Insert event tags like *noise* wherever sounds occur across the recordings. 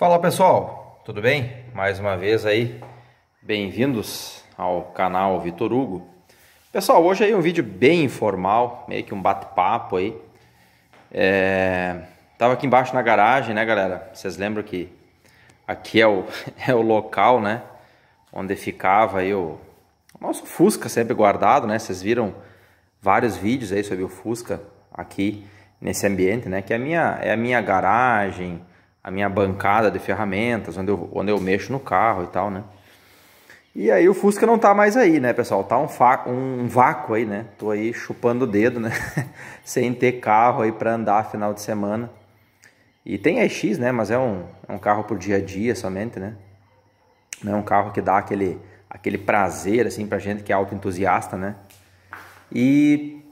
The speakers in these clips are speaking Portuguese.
Fala pessoal, tudo bem? Mais uma vez aí, bem-vindos ao canal Vitor Hugo. Pessoal, hoje aí um vídeo bem informal, meio que um bate-papo aí. É... Tava aqui embaixo na garagem, né galera? Vocês lembram que aqui é o, *laughs* é o local, né? Onde ficava aí o, o nosso Fusca sempre guardado, né? Vocês viram vários vídeos aí sobre o Fusca aqui nesse ambiente, né? Que é a minha, é a minha garagem, a minha bancada de ferramentas, onde eu, onde eu mexo no carro e tal, né? E aí o Fusca não tá mais aí, né, pessoal? Tá um, um vácuo aí, né? Tô aí chupando o dedo, né? *laughs* Sem ter carro aí para andar final de semana. E tem EX, né? Mas é um, é um carro por dia a dia somente, né? Não é um carro que dá aquele, aquele prazer, assim, pra gente que é autoentusiasta, né? E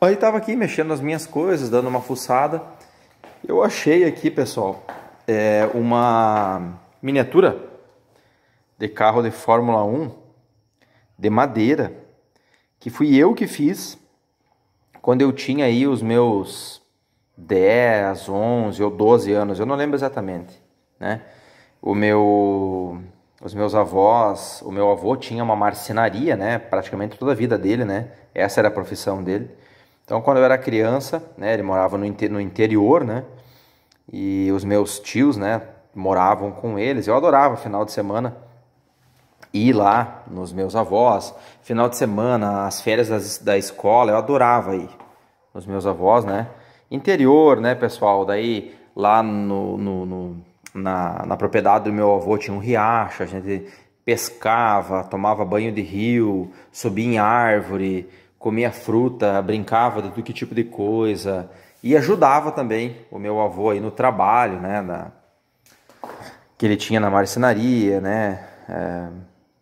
aí tava aqui mexendo nas minhas coisas, dando uma fuçada. Eu achei aqui, pessoal, é uma miniatura de carro de Fórmula 1 de madeira que fui eu que fiz quando eu tinha aí os meus 10, 11 ou 12 anos, eu não lembro exatamente, né? O meu os meus avós, o meu avô tinha uma marcenaria, né? Praticamente toda a vida dele, né? Essa era a profissão dele. Então, quando eu era criança, né, ele morava no, inter, no interior, né? E os meus tios, né, moravam com eles. Eu adorava final de semana ir lá nos meus avós. Final de semana, as férias das, da escola, eu adorava ir nos meus avós, né? Interior, né, pessoal? Daí lá no, no, no na, na propriedade do meu avô tinha um riacho, a gente pescava, tomava banho de rio, subia em árvore, comia fruta, brincava de que tipo de coisa e ajudava também o meu avô aí no trabalho, né, na... que ele tinha na marcenaria, né, é...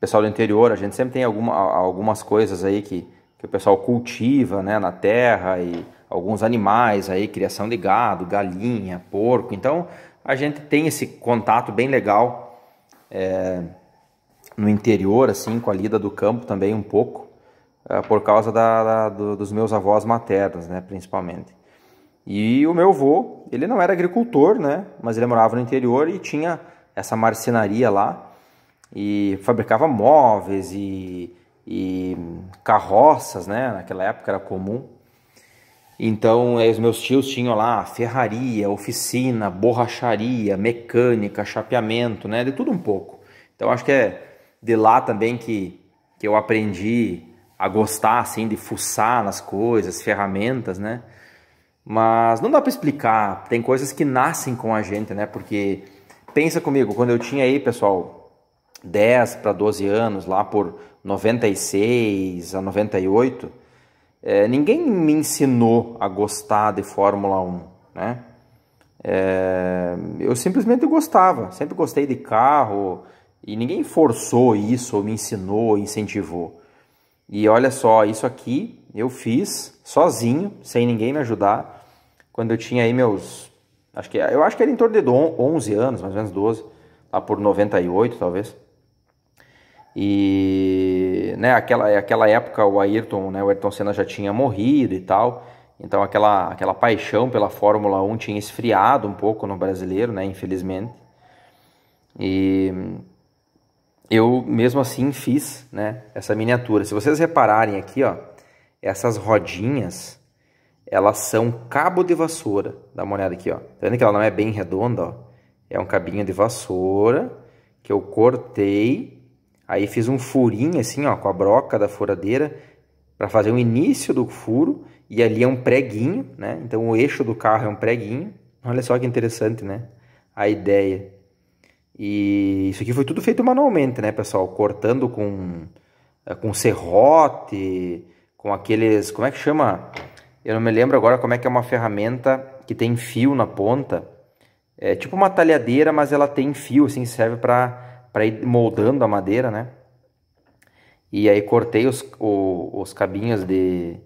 pessoal do interior, a gente sempre tem alguma, algumas coisas aí que, que o pessoal cultiva, né, na terra e alguns animais aí, criação de gado, galinha, porco, então a gente tem esse contato bem legal é... no interior, assim, com a lida do campo também um pouco, ah, por causa da, da, do, dos meus avós maternos, né, principalmente. E o meu avô, ele não era agricultor, né, mas ele morava no interior e tinha essa marcenaria lá e fabricava móveis e, e carroças, né, naquela época era comum. Então, eh, os meus tios tinham lá ferraria, oficina, borracharia, mecânica, chapeamento, né, de tudo um pouco. Então, acho que é de lá também que, que eu aprendi a gostar assim de fuçar nas coisas, ferramentas, né? Mas não dá para explicar, tem coisas que nascem com a gente, né? Porque pensa comigo, quando eu tinha aí, pessoal, 10 para 12 anos, lá por 96 a 98, é, ninguém me ensinou a gostar de Fórmula 1, né? É, eu simplesmente gostava, sempre gostei de carro e ninguém forçou isso ou me ensinou, incentivou. E olha só, isso aqui eu fiz sozinho, sem ninguém me ajudar, quando eu tinha aí meus, acho que eu acho que era em torno de 11 anos, mais ou menos 12, lá tá, por 98 talvez. E, né, aquela aquela época o Ayrton, né, o Ayrton Senna já tinha morrido e tal. Então aquela aquela paixão pela Fórmula 1 tinha esfriado um pouco no brasileiro, né, infelizmente. E eu mesmo assim fiz né, essa miniatura. Se vocês repararem aqui, ó, essas rodinhas, elas são cabo de vassoura. Dá uma olhada aqui, ó. Tá vendo que ela não é bem redonda, ó? É um cabinho de vassoura que eu cortei, aí fiz um furinho assim, ó, com a broca da furadeira para fazer o início do furo e ali é um preguinho, né? Então o eixo do carro é um preguinho. Olha só que interessante, né? A ideia. E isso aqui foi tudo feito manualmente, né, pessoal? Cortando com, eh, com serrote, com aqueles. Como é que chama? Eu não me lembro agora como é que é uma ferramenta que tem fio na ponta. É tipo uma talhadeira, mas ela tem fio, assim, serve para ir moldando a madeira, né? E aí cortei os, o, os cabinhos de,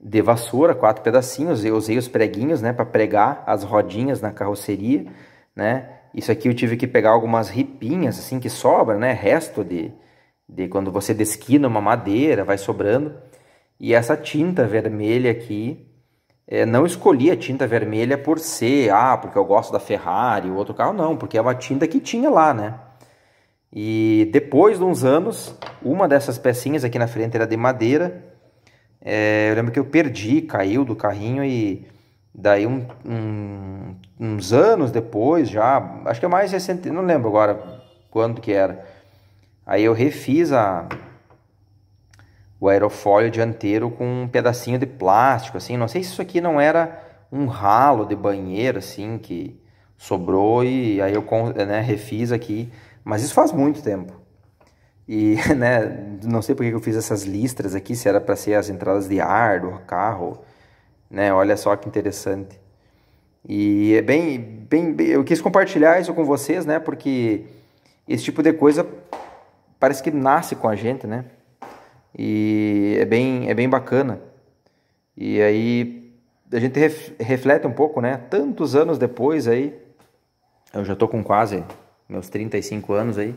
de vassoura, quatro pedacinhos. Eu usei os preguinhos, né, para pregar as rodinhas na carroceria, né? Isso aqui eu tive que pegar algumas ripinhas assim que sobra, né? Resto de, de quando você desquina uma madeira, vai sobrando. E essa tinta vermelha aqui, é, não escolhi a tinta vermelha por ser, ah, porque eu gosto da Ferrari, o outro carro, não, porque é uma tinta que tinha lá, né? E depois de uns anos, uma dessas pecinhas aqui na frente era de madeira. É, eu lembro que eu perdi, caiu do carrinho e Daí, um, um, uns anos depois, já, acho que é mais recente, não lembro agora quando que era. Aí eu refiz a, o aerofólio dianteiro com um pedacinho de plástico, assim. Não sei se isso aqui não era um ralo de banheiro, assim, que sobrou e aí eu né, refiz aqui. Mas isso faz muito tempo. E, *laughs* né, não sei porque eu fiz essas listras aqui, se era para ser as entradas de ar do carro né? Olha só que interessante. E é bem, bem, bem, eu quis compartilhar isso com vocês, né? Porque esse tipo de coisa parece que nasce com a gente, né? E é bem, é bem bacana. E aí a gente ref, reflete um pouco, né? Tantos anos depois aí, eu já tô com quase meus 35 anos aí.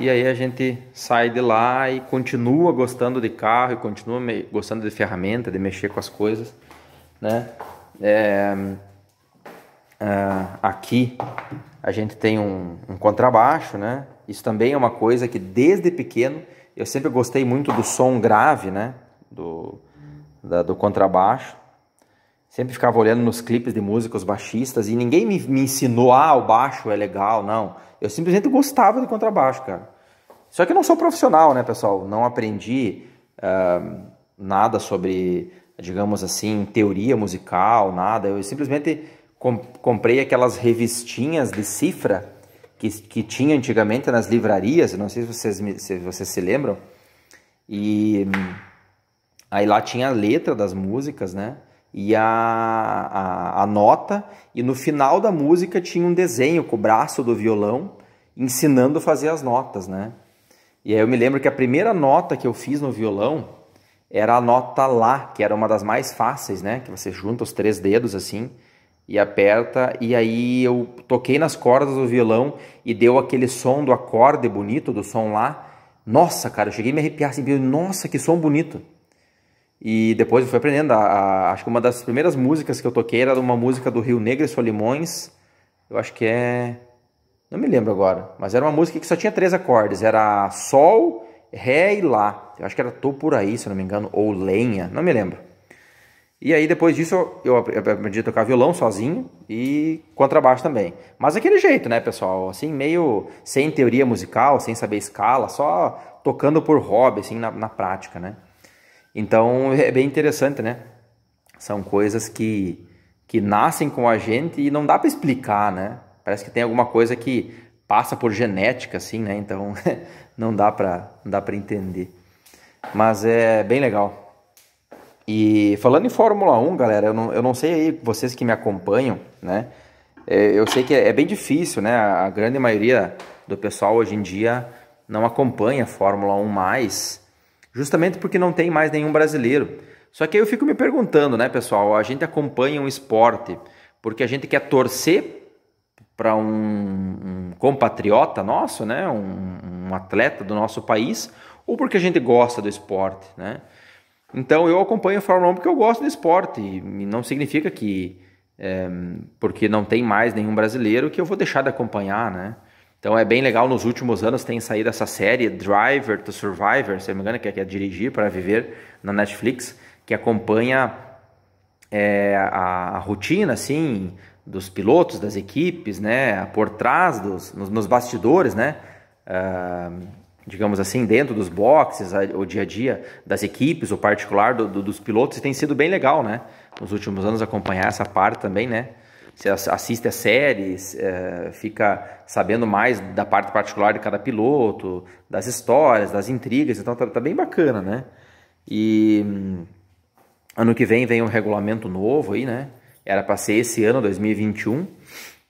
E aí a gente sai de lá e continua gostando de carro, e continua gostando de ferramenta, de mexer com as coisas né? É, uh, aqui a gente tem um, um, contrabaixo, né? Isso também é uma coisa que desde pequeno eu sempre gostei muito do som grave, né? Do, da, do contrabaixo. Sempre ficava olhando nos clipes de músicos baixistas e ninguém me, me ensinou, ah, o baixo é legal, não. Eu simplesmente gostava de contrabaixo, cara. Só que eu não sou profissional, né, pessoal? Não aprendi uh, nada sobre digamos assim, teoria musical, nada. Eu simplesmente comprei aquelas revistinhas de cifra que, que tinha antigamente nas livrarias, não sei se vocês, se vocês se lembram. E aí lá tinha a letra das músicas, né? E a, a, a nota, e no final da música tinha um desenho com o braço do violão ensinando a fazer as notas, né? E aí eu me lembro que a primeira nota que eu fiz no violão, era a nota Lá, que era uma das mais fáceis, né? Que você junta os três dedos assim e aperta. E aí eu toquei nas cordas do violão e deu aquele som do acorde bonito, do som Lá. Nossa, cara, eu cheguei a me arrepiar assim, nossa, que som bonito. E depois eu fui aprendendo. A, a, acho que uma das primeiras músicas que eu toquei era uma música do Rio Negro e Solimões. Eu acho que é. Não me lembro agora. Mas era uma música que só tinha três acordes. Era Sol, ré e lá. Eu acho que era tô por aí, se não me engano, ou lenha, não me lembro. E aí depois disso eu aprendi a tocar violão sozinho e contrabaixo também. Mas aquele jeito, né, pessoal? Assim, meio sem teoria musical, sem saber escala, só tocando por hobby, assim, na, na prática, né? Então *laughs* é bem interessante, né? São coisas que, que nascem com a gente e não dá para explicar, né? Parece que tem alguma coisa que passa por genética, assim, né? Então *laughs* não dá para não dá para entender. Mas é bem legal. E falando em Fórmula 1, galera, eu não, eu não sei aí vocês que me acompanham, né? É, eu sei que é, é, bem difícil, né? A grande maioria do pessoal hoje em dia não acompanha Fórmula 1 mais, justamente porque não tem mais nenhum brasileiro. Só que eu fico me perguntando, né, pessoal? A gente acompanha um esporte porque a gente quer torcer para um, um, compatriota nosso, né? Um, um, atleta do nosso país, ou porque a gente gosta do esporte, né? Então eu acompanho a Fórmula 1 porque eu gosto do esporte, e não significa que é, porque não tem mais nenhum brasileiro que eu vou deixar de acompanhar, né? Então é bem legal, nos últimos anos tem saído essa série Driver to Survivor, se não me engano, que é, que é Dirigir para Viver, na Netflix, que acompanha é, a, a, rotina, assim, dos pilotos, das equipes, né, por trás dos nos, nos bastidores, né, uh, digamos assim, dentro dos boxes, o dia a dia das equipes, o particular do, do, dos pilotos, tem sido bem legal, né, nos últimos anos acompanhar essa parte também, né, você assiste a séries, eh, fica sabendo mais da parte particular de cada piloto, das histórias, das intrigas, então tá, tá bem bacana, né, e hum, ano que vem vem um regulamento novo aí, né, era para ser esse ano, 2021,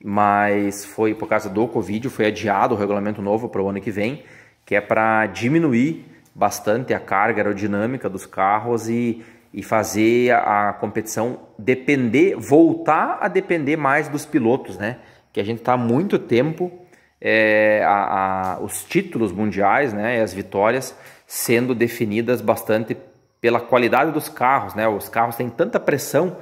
mas foi por causa do Covid, foi adiado o regulamento novo para o ano que vem, que é para diminuir bastante a carga aerodinâmica dos carros e, e fazer a, a competição depender, voltar a depender mais dos pilotos, né? Que a gente está há muito tempo é, a, a, os títulos mundiais né, e as vitórias sendo definidas bastante pela qualidade dos carros. Né? Os carros têm tanta pressão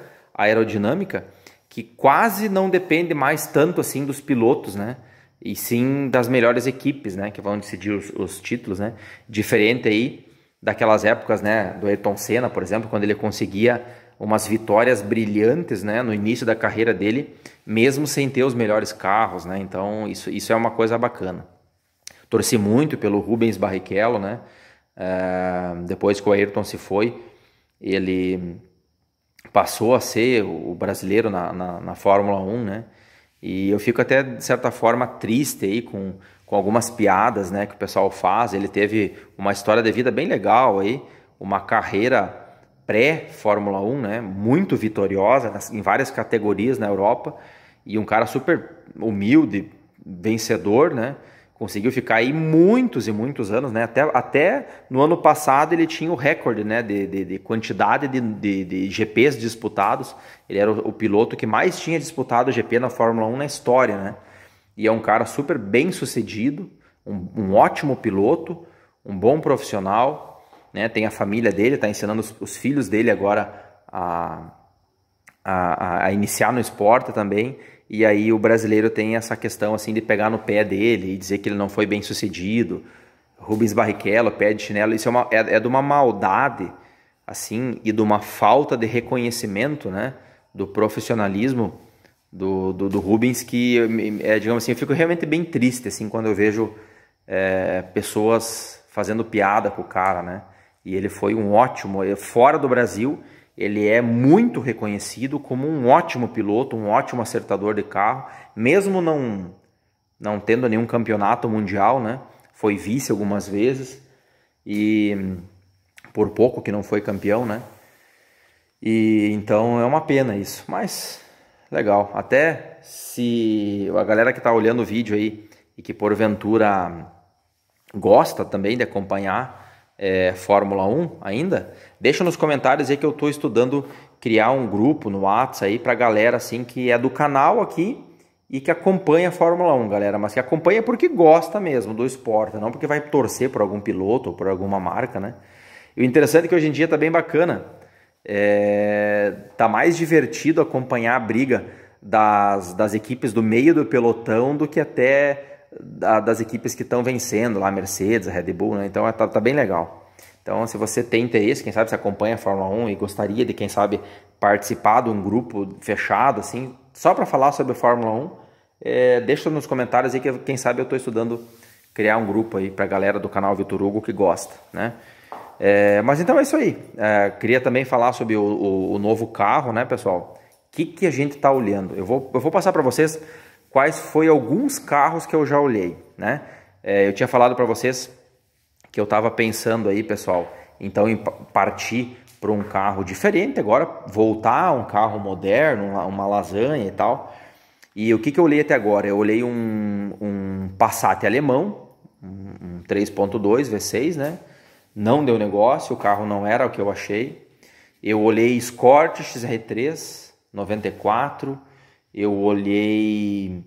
aerodinâmica que quase não depende mais tanto assim dos pilotos, né? E sim das melhores equipes, né? Que vão decidir os, os títulos, né? Diferente aí daquelas épocas, né? Do Ayrton Senna, por exemplo, quando ele conseguia umas vitórias brilhantes, né? No início da carreira dele, mesmo sem ter os melhores carros, né? Então isso, isso é uma coisa bacana. Torci muito pelo Rubens Barrichello, né? Uh, depois que o Ayrton se foi, ele passou a ser o brasileiro na, na, na, Fórmula 1, né? E eu fico até, de certa forma, triste aí com, com algumas piadas né, que o pessoal faz. Ele teve uma história de vida bem legal aí, uma carreira pré-Fórmula 1, né? Muito vitoriosa em várias categorias na Europa. E um cara super humilde, vencedor, né? conseguiu ficar aí muitos e muitos anos, né? Até, até no ano passado ele tinha o recorde né? de, de, de quantidade de, de, de, GPs disputados. Ele era o, o, piloto que mais tinha disputado GP na Fórmula 1 na história, né? E é um cara super bem sucedido, um, um ótimo piloto, um bom profissional, né? Tem a família dele, está ensinando os, os filhos dele agora a a, a, iniciar no esporte também. E aí o brasileiro tem essa questão assim de pegar no pé dele e dizer que ele não foi bem sucedido. Rubens Barrichello, pé de chinelo, isso é, uma, é, é de uma maldade assim e de uma falta de reconhecimento, né, do profissionalismo do, do, do Rubens que, é, digamos assim, eu fico realmente bem triste assim quando eu vejo é, pessoas fazendo piada com o cara, né? E ele foi um ótimo, é, fora do Brasil ele é muito reconhecido como um ótimo piloto, um ótimo acertador de carro, mesmo não não tendo nenhum campeonato mundial, né? Foi vice algumas vezes e por pouco que não foi campeão, né? E então é uma pena isso, mas legal. Até se a galera que está olhando o vídeo aí e que porventura gosta também de acompanhar é, Fórmula 1 ainda, deixa nos comentários aí que eu estou estudando criar um grupo no WhatsApp aí para galera assim que é do canal aqui e que acompanha a Fórmula 1, galera, mas que acompanha porque gosta mesmo do esporte, não porque vai torcer por algum piloto ou por alguma marca, né? E o interessante é que hoje em dia está bem bacana, é... tá mais divertido acompanhar a briga das, das equipes do meio do pelotão do que até da, das equipes que estão vencendo lá, Mercedes, Red Bull, né? Então é, tá, tá bem legal. Então, se você tem interesse, quem sabe se acompanha a Fórmula 1 e gostaria de, quem sabe, participar de um grupo fechado, assim, só para falar sobre a Fórmula 1, é, deixa nos comentários aí que, quem sabe, eu estou estudando criar um grupo aí para a galera do canal Vitor Hugo que gosta, né? É, mas então é isso aí. É, queria também falar sobre o, o, o, novo carro, né, pessoal? O que, que a gente está olhando? Eu vou, eu vou passar para vocês quais foi alguns carros que eu já olhei, né? É, eu tinha falado para vocês que eu estava pensando aí, pessoal, então em partir para um carro diferente agora, voltar a um carro moderno, uma, uma lasanha e tal. E o que, que eu olhei até agora? Eu olhei um, um Passat alemão, um, 3.2 V6, né? Não deu negócio, o carro não era o que eu achei. Eu olhei Escort XR3 94, eu olhei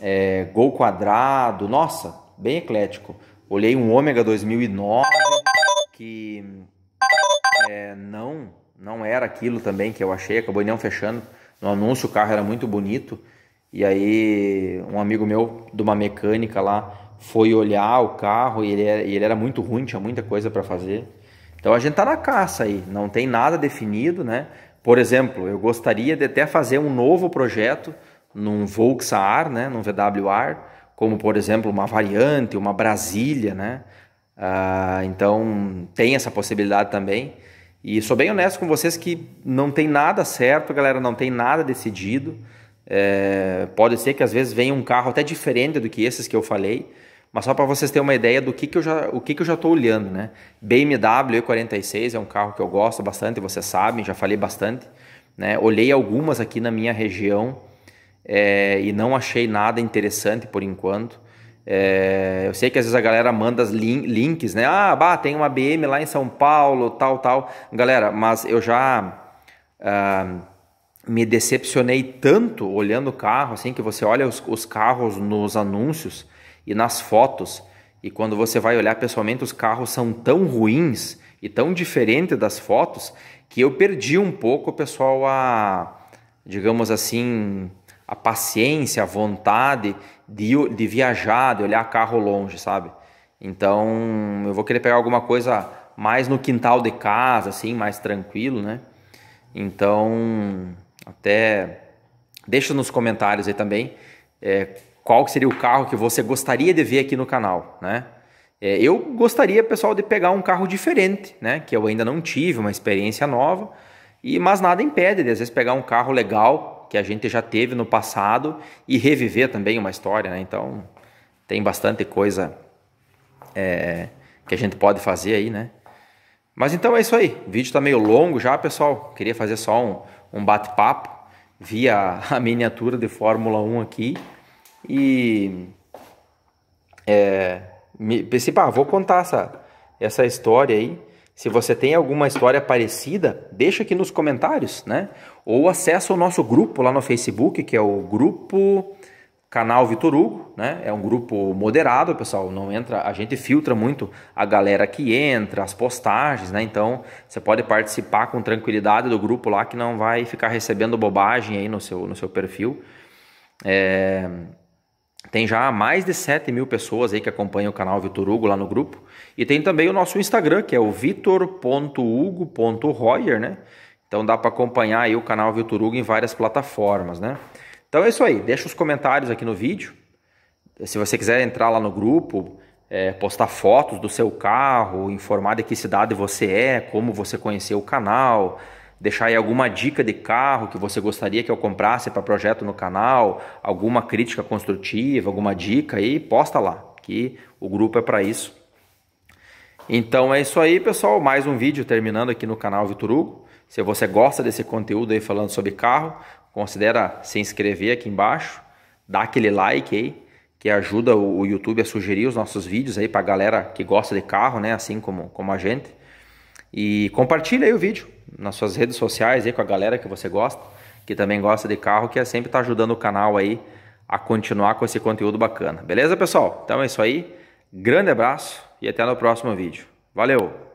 é, Gol Quadrado, nossa, bem eclético. Olhei um Ômega 2009 que é, não não era aquilo também que eu achei, acabou não fechando. No anúncio o carro era muito bonito e aí um amigo meu de uma mecânica lá foi olhar o carro e ele era, ele era muito ruim, tinha muita coisa para fazer. Então a gente tá na caça aí, não tem nada definido, né? Por exemplo, eu gostaria de até fazer um novo projeto num Volkswagen, né, num VWR, como por exemplo uma variante, uma Brasília, né? Ah, então tem essa possibilidade também. E sou bem honesto com vocês que não tem nada certo, galera, não tem nada decidido. É, pode ser que às vezes venha um carro até diferente do que esses que eu falei, mas só para vocês terem uma ideia do que, que eu já o que, que eu já estou olhando, né? BMW E46 é um carro que eu gosto bastante, vocês sabem, já falei bastante. Né? Olhei algumas aqui na minha região é, e não achei nada interessante por enquanto. É, eu sei que às vezes a galera manda link, links, né? Ah, bah, tem uma BM lá em São Paulo, tal, tal. Galera, mas eu já ah, me decepcionei tanto olhando o carro, assim, que você olha os, os carros nos anúncios e nas fotos. E quando você vai olhar pessoalmente, os carros são tão ruins e tão diferentes das fotos que eu perdi um pouco, pessoal, a, digamos assim, a paciência, a vontade de, de viajar, de olhar carro longe, sabe? Então, eu vou querer pegar alguma coisa mais no quintal de casa, assim, mais tranquilo, né? Então, até deixa nos comentários aí também é, qual seria o carro que você gostaria de ver aqui no canal, né? É, eu gostaria, pessoal, de pegar um carro diferente, né? Que eu ainda não tive, uma experiência nova. E mas nada impede de às vezes pegar um carro legal que a gente já teve no passado e reviver também uma história, né? Então tem bastante coisa é, que a gente pode fazer aí, né? Mas então é isso aí. O vídeo está meio longo já, pessoal. Queria fazer só um, um bate-papo. via *laughs* a miniatura de Fórmula 1 aqui. E é, me, pensei, pá, vou contar essa, essa história aí. Se você tem alguma história parecida, deixa aqui nos comentários, né? Ou acessa o nosso grupo lá no Facebook, que é o grupo Canal Vitor Hugo, né? É um grupo moderado, pessoal. Não entra, a gente filtra muito a galera que entra, as postagens, né? Então você pode participar com tranquilidade do grupo lá, que não vai ficar recebendo bobagem aí no seu no seu perfil. É... Tem já mais de 7 mil pessoas aí que acompanham o canal Vitor Hugo lá no grupo. E tem também o nosso Instagram, que é o vitor.hugo.royer, né? Então dá para acompanhar aí o canal Vitor Hugo em várias plataformas, né? Então é isso aí. Deixa os comentários aqui no vídeo. Se você quiser entrar lá no grupo, é, postar fotos do seu carro, informar de que cidade você é, como você conheceu o canal, deixar aí alguma dica de carro que você gostaria que eu comprasse para projeto no canal, alguma crítica construtiva, alguma dica aí, posta lá, que o grupo é para isso. Então é isso aí, pessoal, mais um vídeo terminando aqui no canal Vitor Hugo. Se você gosta desse conteúdo aí falando sobre carro, considera se inscrever aqui embaixo, dá aquele like aí, que ajuda o YouTube a sugerir os nossos vídeos aí para a galera que gosta de carro, né, assim como, como a gente. E compartilha aí o vídeo nas suas redes sociais aí com a galera que você gosta, que também gosta de carro, que é sempre tá ajudando o canal aí a continuar com esse conteúdo bacana. Beleza, pessoal? Então é isso aí. Grande abraço e até no próximo vídeo. Valeu!